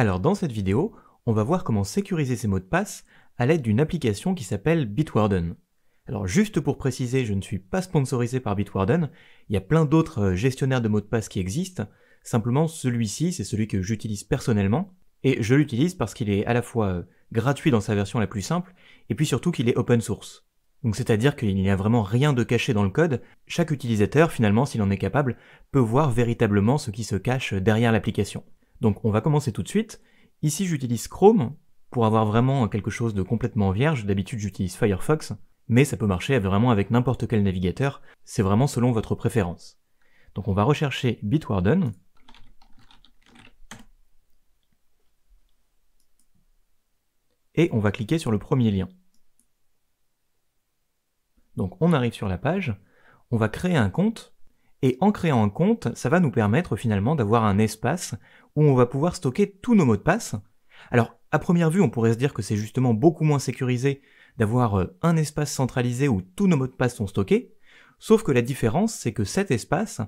Alors dans cette vidéo, on va voir comment sécuriser ses mots de passe à l'aide d'une application qui s'appelle Bitwarden. Alors juste pour préciser, je ne suis pas sponsorisé par Bitwarden, il y a plein d'autres euh, gestionnaires de mots de passe qui existent, simplement celui-ci, c'est celui que j'utilise personnellement, et je l'utilise parce qu'il est à la fois euh, gratuit dans sa version la plus simple, et puis surtout qu'il est open source. Donc c'est-à-dire qu'il n'y a vraiment rien de caché dans le code, chaque utilisateur finalement s'il en est capable peut voir véritablement ce qui se cache derrière l'application. Donc on va commencer tout de suite. Ici j'utilise Chrome pour avoir vraiment quelque chose de complètement vierge. D'habitude j'utilise Firefox, mais ça peut marcher vraiment avec n'importe quel navigateur. C'est vraiment selon votre préférence. Donc on va rechercher Bitwarden. Et on va cliquer sur le premier lien. Donc on arrive sur la page, on va créer un compte et en créant un compte, ça va nous permettre finalement d'avoir un espace où on va pouvoir stocker tous nos mots de passe. Alors, à première vue, on pourrait se dire que c'est justement beaucoup moins sécurisé d'avoir euh, un espace centralisé où tous nos mots de passe sont stockés, sauf que la différence, c'est que cet espace,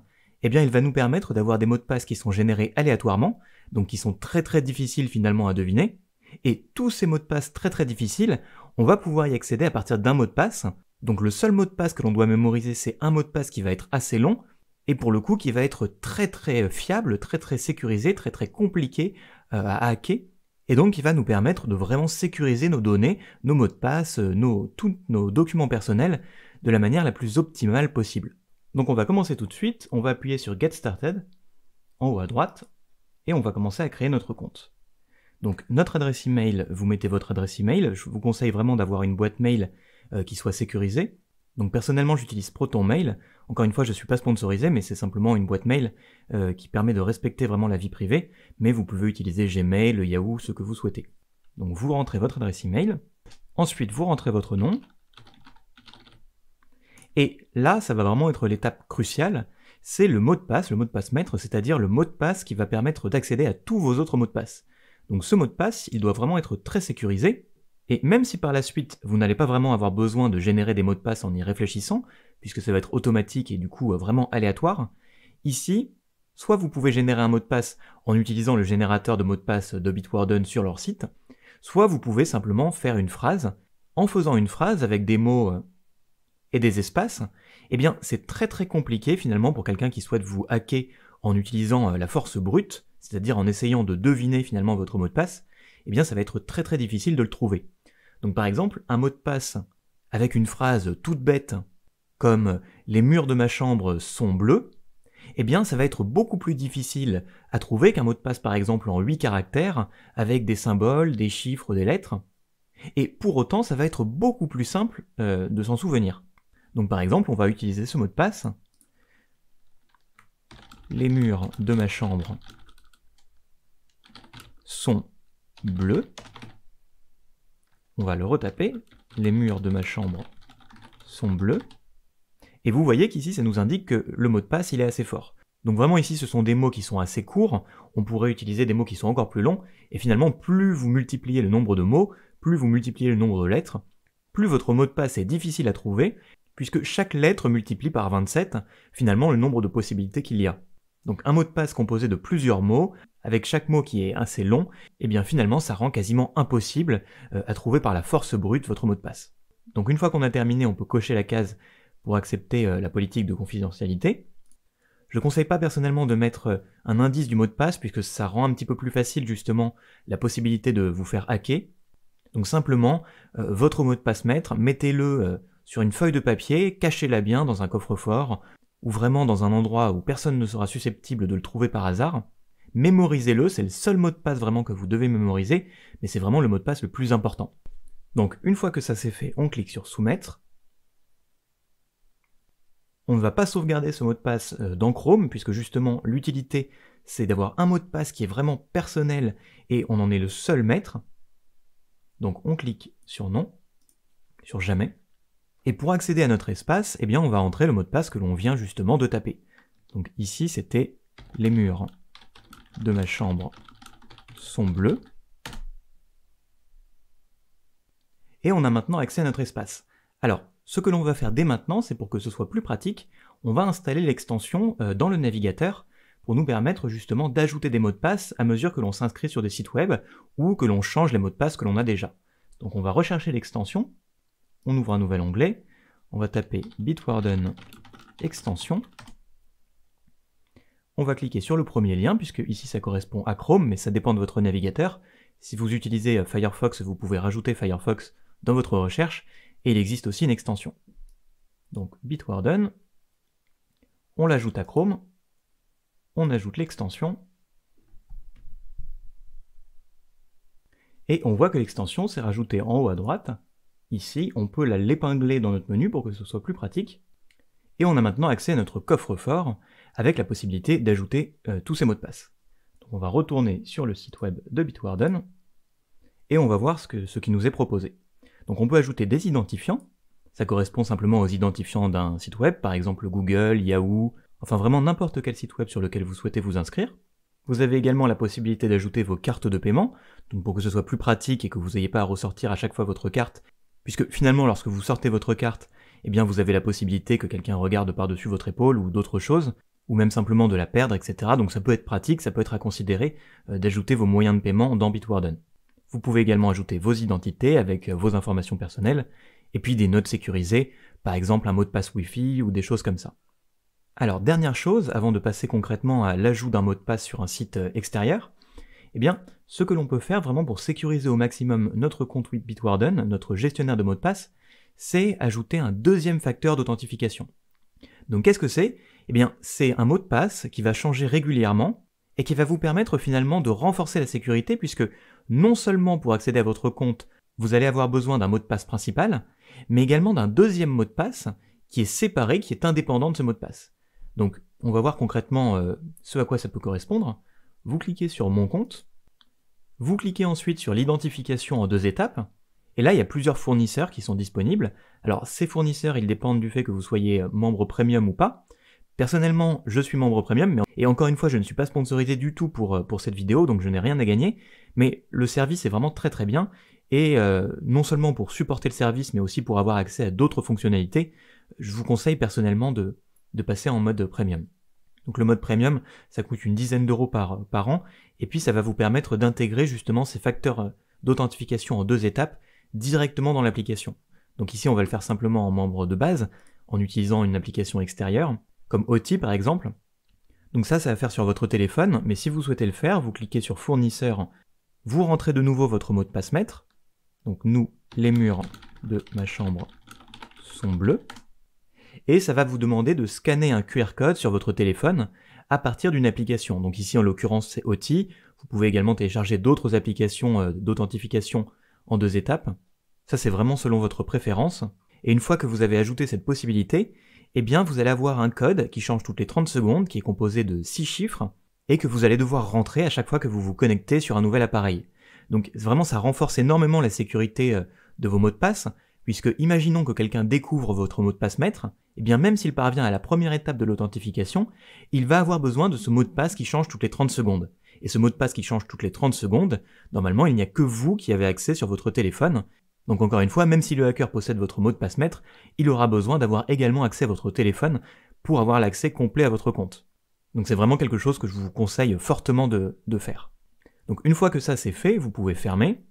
eh bien, il va nous permettre d'avoir des mots de passe qui sont générés aléatoirement, donc qui sont très très difficiles finalement à deviner, et tous ces mots de passe très très difficiles, on va pouvoir y accéder à partir d'un mot de passe, donc le seul mot de passe que l'on doit mémoriser, c'est un mot de passe qui va être assez long, et pour le coup qui va être très très fiable, très très sécurisé, très très compliqué euh, à hacker, et donc qui va nous permettre de vraiment sécuriser nos données, nos mots de passe, euh, nos, tous nos documents personnels de la manière la plus optimale possible. Donc on va commencer tout de suite, on va appuyer sur Get Started, en haut à droite, et on va commencer à créer notre compte. Donc notre adresse email, vous mettez votre adresse email, je vous conseille vraiment d'avoir une boîte mail euh, qui soit sécurisée, donc personnellement, j'utilise Proton Mail. Encore une fois, je ne suis pas sponsorisé, mais c'est simplement une boîte mail euh, qui permet de respecter vraiment la vie privée. Mais vous pouvez utiliser Gmail, Yahoo, ce que vous souhaitez. Donc vous rentrez votre adresse email. Ensuite, vous rentrez votre nom. Et là, ça va vraiment être l'étape cruciale. C'est le mot de passe, le mot de passe maître, c'est-à-dire le mot de passe qui va permettre d'accéder à tous vos autres mots de passe. Donc ce mot de passe, il doit vraiment être très sécurisé. Et même si par la suite, vous n'allez pas vraiment avoir besoin de générer des mots de passe en y réfléchissant, puisque ça va être automatique et du coup euh, vraiment aléatoire, ici, soit vous pouvez générer un mot de passe en utilisant le générateur de mots de passe de Bitwarden sur leur site, soit vous pouvez simplement faire une phrase. En faisant une phrase avec des mots euh, et des espaces, eh bien c'est très très compliqué finalement pour quelqu'un qui souhaite vous hacker en utilisant euh, la force brute, c'est-à-dire en essayant de deviner finalement votre mot de passe, eh bien ça va être très très difficile de le trouver. Donc par exemple, un mot de passe avec une phrase toute bête comme les murs de ma chambre sont bleus, eh bien ça va être beaucoup plus difficile à trouver qu'un mot de passe par exemple en 8 caractères avec des symboles, des chiffres, des lettres. Et pour autant, ça va être beaucoup plus simple euh, de s'en souvenir. Donc par exemple, on va utiliser ce mot de passe. Les murs de ma chambre sont bleus on va le retaper. Les murs de ma chambre sont bleus. Et vous voyez qu'ici, ça nous indique que le mot de passe, il est assez fort. Donc vraiment ici, ce sont des mots qui sont assez courts. On pourrait utiliser des mots qui sont encore plus longs. Et finalement, plus vous multipliez le nombre de mots, plus vous multipliez le nombre de lettres, plus votre mot de passe est difficile à trouver, puisque chaque lettre multiplie par 27 finalement le nombre de possibilités qu'il y a. Donc un mot de passe composé de plusieurs mots, avec chaque mot qui est assez long, et eh bien finalement ça rend quasiment impossible euh, à trouver par la force brute votre mot de passe. Donc une fois qu'on a terminé, on peut cocher la case pour accepter euh, la politique de confidentialité. Je ne conseille pas personnellement de mettre euh, un indice du mot de passe puisque ça rend un petit peu plus facile justement la possibilité de vous faire hacker. Donc simplement, votre mot de passe maître, mettez-le sur une feuille de papier, cachez-la bien dans un coffre-fort ou vraiment dans un endroit où personne ne sera susceptible de le trouver par hasard, mémorisez-le, c'est le seul mot de passe vraiment que vous devez mémoriser, mais c'est vraiment le mot de passe le plus important. Donc une fois que ça c'est fait, on clique sur soumettre. On ne va pas sauvegarder ce mot de passe euh, dans Chrome, puisque justement l'utilité c'est d'avoir un mot de passe qui est vraiment personnel et on en est le seul maître. Donc on clique sur non, sur jamais. Et pour accéder à notre espace, eh bien, on va entrer le mot de passe que l'on vient justement de taper. Donc ici, c'était les murs de ma chambre sont bleus. Et on a maintenant accès à notre espace. Alors, ce que l'on va faire dès maintenant, c'est pour que ce soit plus pratique, on va installer l'extension euh, dans le navigateur pour nous permettre justement d'ajouter des mots de passe à mesure que l'on s'inscrit sur des sites web ou que l'on change les mots de passe que l'on a déjà. Donc on va rechercher l'extension, on ouvre un nouvel onglet, on va taper Bitwarden extension, on va cliquer sur le premier lien, puisque ici ça correspond à Chrome, mais ça dépend de votre navigateur. Si vous utilisez euh, Firefox, vous pouvez rajouter Firefox dans votre recherche, et il existe aussi une extension. Donc Bitwarden, on l'ajoute à Chrome, on ajoute l'extension, et on voit que l'extension s'est rajoutée en haut à droite, Ici, on peut la l'épingler dans notre menu pour que ce soit plus pratique. Et on a maintenant accès à notre coffre-fort avec la possibilité d'ajouter euh, tous ces mots de passe. on va retourner sur le site web de Bitwarden et on va voir ce, ce qui nous est proposé. Donc on peut ajouter des identifiants, ça correspond simplement aux identifiants d'un site web, par exemple Google, Yahoo, enfin vraiment n'importe quel site web sur lequel vous souhaitez vous inscrire. Vous avez également la possibilité d'ajouter vos cartes de paiement, donc pour que ce soit plus pratique et que vous n'ayez pas à ressortir à chaque fois votre carte Puisque finalement, lorsque vous sortez votre carte, eh bien vous avez la possibilité que quelqu'un regarde par-dessus votre épaule ou d'autres choses, ou même simplement de la perdre, etc. Donc ça peut être pratique, ça peut être à considérer euh, d'ajouter vos moyens de paiement dans Bitwarden. Vous pouvez également ajouter vos identités avec euh, vos informations personnelles, et puis des notes sécurisées, par exemple un mot de passe Wi-Fi ou des choses comme ça. Alors dernière chose, avant de passer concrètement à l'ajout d'un mot de passe sur un site euh, extérieur, eh bien ce que l'on peut faire vraiment pour sécuriser au maximum notre compte Bitwarden, notre gestionnaire de mots de passe, c'est ajouter un deuxième facteur d'authentification. Donc qu'est-ce que c'est Eh bien, c'est un mot de passe qui va changer régulièrement et qui va vous permettre finalement de renforcer la sécurité puisque non seulement pour accéder à votre compte, vous allez avoir besoin d'un mot de passe principal, mais également d'un deuxième mot de passe qui est séparé, qui est indépendant de ce mot de passe. Donc on va voir concrètement euh, ce à quoi ça peut correspondre. Vous cliquez sur Mon compte, vous cliquez ensuite sur l'identification en deux étapes, et là il y a plusieurs fournisseurs qui sont disponibles. Alors ces fournisseurs, ils dépendent du fait que vous soyez euh, membre premium ou pas. Personnellement, je suis membre premium, et encore une fois, je ne suis pas sponsorisé du tout pour, euh, pour cette vidéo, donc je n'ai rien à gagner, mais le service est vraiment très très bien, et euh, non seulement pour supporter le service, mais aussi pour avoir accès à d'autres fonctionnalités, je vous conseille personnellement de, de passer en mode premium. Donc le mode premium, ça coûte une dizaine d'euros par, par an, et puis ça va vous permettre d'intégrer justement ces facteurs euh, d'authentification en deux étapes directement dans l'application. Donc ici on va le faire simplement en membre de base, en utilisant une application extérieure, comme OTI par exemple. Donc ça, ça va faire sur votre téléphone, mais si vous souhaitez le faire, vous cliquez sur fournisseur, vous rentrez de nouveau votre mot de passe maître. Donc nous, les murs de ma chambre sont bleus. Et ça va vous demander de scanner un QR code sur votre téléphone à partir d'une application. Donc ici, en l'occurrence, c'est OTI. Vous pouvez également télécharger d'autres applications euh, d'authentification en deux étapes. Ça, c'est vraiment selon votre préférence. Et une fois que vous avez ajouté cette possibilité, eh bien, vous allez avoir un code qui change toutes les 30 secondes, qui est composé de 6 chiffres, et que vous allez devoir rentrer à chaque fois que vous vous connectez sur un nouvel appareil. Donc vraiment, ça renforce énormément la sécurité euh, de vos mots de passe, puisque imaginons que quelqu'un découvre votre mot de passe maître, et eh bien même s'il parvient à la première étape de l'authentification, il va avoir besoin de ce mot de passe qui change toutes les 30 secondes. Et ce mot de passe qui change toutes les 30 secondes, normalement il n'y a que vous qui avez accès sur votre téléphone. Donc encore une fois, même si le hacker possède votre mot de passe maître, il aura besoin d'avoir également accès à votre téléphone pour avoir l'accès complet à votre compte. Donc c'est vraiment quelque chose que je vous conseille fortement de, de faire. Donc une fois que ça c'est fait, vous pouvez fermer,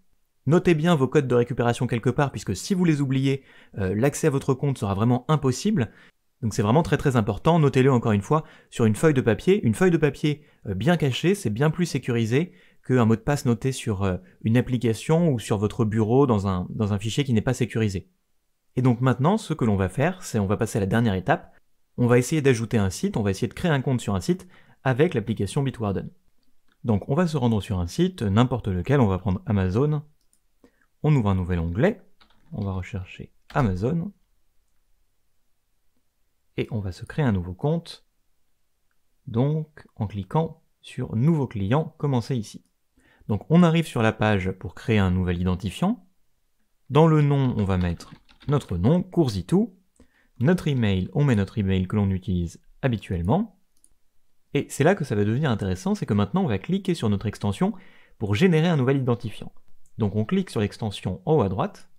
Notez bien vos codes de récupération quelque part, puisque si vous les oubliez, euh, l'accès à votre compte sera vraiment impossible. Donc c'est vraiment très très important, notez-le encore une fois sur une feuille de papier. Une feuille de papier euh, bien cachée, c'est bien plus sécurisé qu'un mot de passe noté sur euh, une application ou sur votre bureau dans un, dans un fichier qui n'est pas sécurisé. Et donc maintenant, ce que l'on va faire, c'est on va passer à la dernière étape. On va essayer d'ajouter un site, on va essayer de créer un compte sur un site avec l'application Bitwarden. Donc on va se rendre sur un site, n'importe lequel, on va prendre Amazon, on ouvre un nouvel onglet. On va rechercher Amazon. Et on va se créer un nouveau compte. Donc, en cliquant sur Nouveau client, commencer ici. Donc, on arrive sur la page pour créer un nouvel identifiant. Dans le nom, on va mettre notre nom, Coursitou. Notre email, on met notre email que l'on utilise habituellement. Et c'est là que ça va devenir intéressant, c'est que maintenant on va cliquer sur notre extension pour générer un nouvel identifiant. Donc on clique sur l'extension en haut à droite.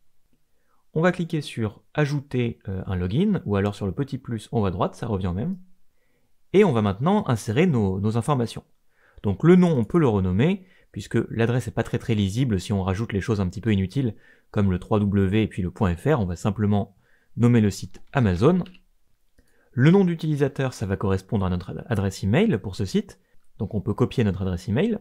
On va cliquer sur Ajouter euh, un login ou alors sur le petit plus en haut à droite, ça revient même. Et on va maintenant insérer nos, informations. Donc le nom, on peut le renommer puisque l'adresse n'est pas très très lisible si on rajoute les choses un petit peu inutiles comme le www et puis le .fr. On va simplement nommer le site Amazon. Le nom d'utilisateur, ça va correspondre à notre adresse email pour ce site. Donc on peut copier notre adresse email.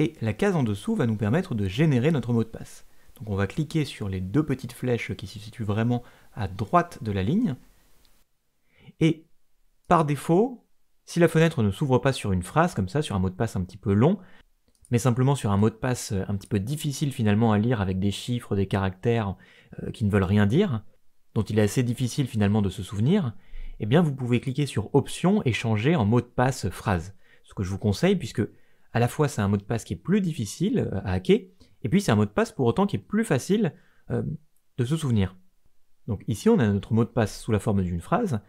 Et la case en dessous va nous permettre de générer notre mot de passe. Donc on va cliquer sur les deux petites flèches qui se situent vraiment à droite de la ligne. Et par défaut, si la fenêtre ne s'ouvre pas sur une phrase comme ça, sur un mot de passe un petit peu long, mais simplement sur un mot de passe euh, un petit peu difficile finalement à lire avec des chiffres, des caractères euh, qui ne veulent rien dire, dont il est assez difficile finalement de se souvenir, eh bien vous pouvez cliquer sur Options et changer en mot de passe phrase. Ce que je vous conseille puisque à la fois c'est un mot de passe qui est plus difficile euh, à hacker, et puis c'est un mot de passe pour autant qui est plus facile euh, de se souvenir. Donc ici on a notre mot de passe sous la forme d'une phrase.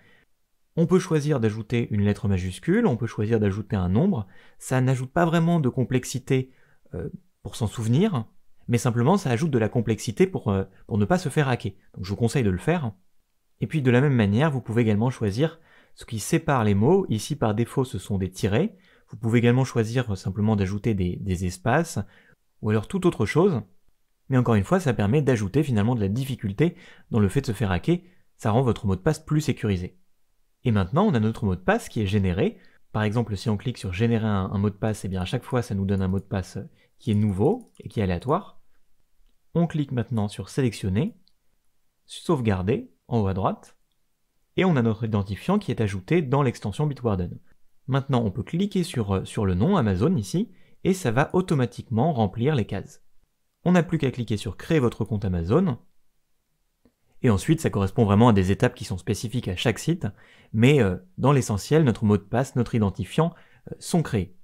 On peut choisir d'ajouter une lettre majuscule, on peut choisir d'ajouter un nombre. Ça n'ajoute pas vraiment de complexité euh, pour s'en souvenir, mais simplement ça ajoute de la complexité pour, ne pas se faire hacker. Donc je vous conseille de le faire. Et puis de la même manière, vous pouvez également choisir ce qui sépare les mots. Ici par défaut ce sont des tirets, vous pouvez également choisir euh, simplement d'ajouter des, espaces ou alors tout autre chose. Mais encore une fois, ça permet d'ajouter finalement de la difficulté dans le fait de se faire hacker. Ça rend votre mot de passe plus sécurisé. Et maintenant, on a notre mot de passe qui est généré. Par exemple, si on clique sur générer un, un mot de passe, et eh bien à chaque fois, ça nous donne un mot de passe euh, qui est nouveau et qui est aléatoire. On clique maintenant sur sélectionner, sauvegarder en haut à droite, et on a notre identifiant qui est ajouté dans l'extension Bitwarden. Maintenant, on peut cliquer euh, sur, le nom Amazon ici, et ça va automatiquement remplir les cases. On n'a plus qu'à cliquer sur Créer votre compte Amazon, et ensuite ça correspond vraiment à des étapes qui sont spécifiques à chaque site, mais euh, dans l'essentiel, notre mot de passe, notre identifiant euh, sont créés.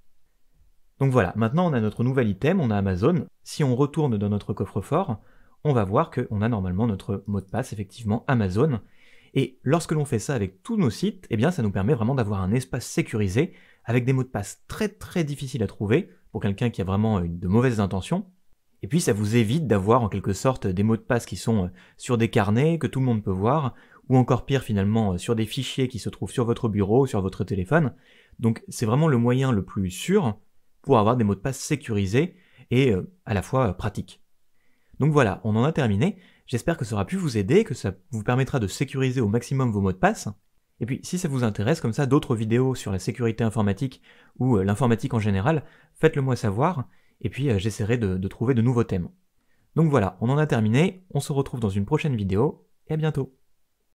Donc voilà, maintenant on a notre nouvel item, on a Amazon. Si on retourne dans notre coffre-fort, on va voir qu'on a normalement notre mot de passe, effectivement Amazon, et lorsque l'on fait ça avec tous nos sites, eh bien ça nous permet vraiment d'avoir un espace sécurisé avec des mots de passe très très difficiles à trouver pour quelqu'un qui a vraiment euh, de mauvaises intentions. Et puis ça vous évite d'avoir en quelque sorte des mots de passe qui sont euh, sur des carnets que tout le monde peut voir, ou encore pire finalement euh, sur des fichiers qui se trouvent sur votre bureau sur votre téléphone. Donc c'est vraiment le moyen le plus sûr pour avoir des mots de passe sécurisés et à la fois pratiques. Donc voilà, on en a terminé. J'espère que ça aura pu vous aider, que ça vous permettra de sécuriser au maximum vos mots de passe. Et puis si ça vous intéresse comme ça d'autres vidéos sur la sécurité informatique ou euh, l'informatique en général, faites-le moi savoir, et puis euh, j'essaierai de, de trouver de nouveaux thèmes. Donc voilà, on en a terminé, on se retrouve dans une prochaine vidéo, et à bientôt